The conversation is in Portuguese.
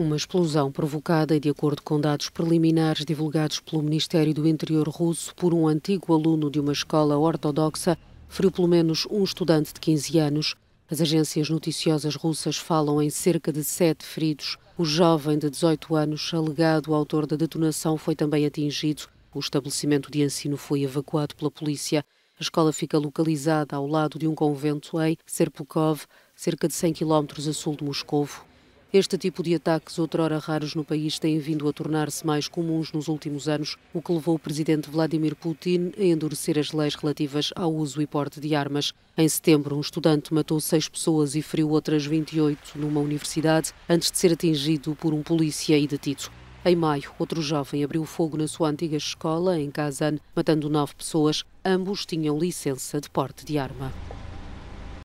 Uma explosão provocada, de acordo com dados preliminares divulgados pelo Ministério do Interior russo, por um antigo aluno de uma escola ortodoxa, feriu pelo menos um estudante de 15 anos. As agências noticiosas russas falam em cerca de sete feridos. O jovem de 18 anos, alegado autor da detonação, foi também atingido. O estabelecimento de ensino foi evacuado pela polícia. A escola fica localizada ao lado de um convento em Serpukov, cerca de 100 km a sul de Moscovo. Este tipo de ataques, outrora raros no país, têm vindo a tornar-se mais comuns nos últimos anos, o que levou o presidente Vladimir Putin a endurecer as leis relativas ao uso e porte de armas. Em setembro, um estudante matou seis pessoas e feriu outras 28 numa universidade antes de ser atingido por um polícia e detido. Em maio, outro jovem abriu fogo na sua antiga escola, em Kazan, matando nove pessoas. Ambos tinham licença de porte de arma.